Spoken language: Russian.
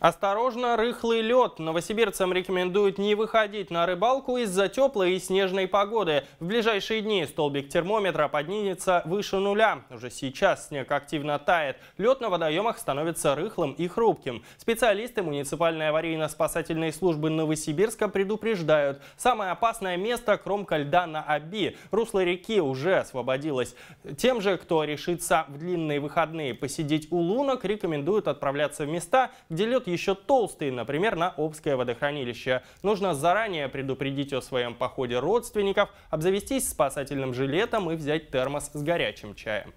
Осторожно, рыхлый лед. Новосибирцам рекомендуют не выходить на рыбалку из-за теплой и снежной погоды. В ближайшие дни столбик термометра поднимется выше нуля. Уже сейчас снег активно тает. Лед на водоемах становится рыхлым и хрупким. Специалисты муниципальной аварийно-спасательной службы Новосибирска предупреждают. Самое опасное место – кромка льда на Аби. Русло реки уже освободилось. Тем же, кто решится в длинные выходные посидеть у лунок, рекомендуют отправляться в места, где лед еще толстые, например, на Обское водохранилище. Нужно заранее предупредить о своем походе родственников, обзавестись спасательным жилетом и взять термос с горячим чаем.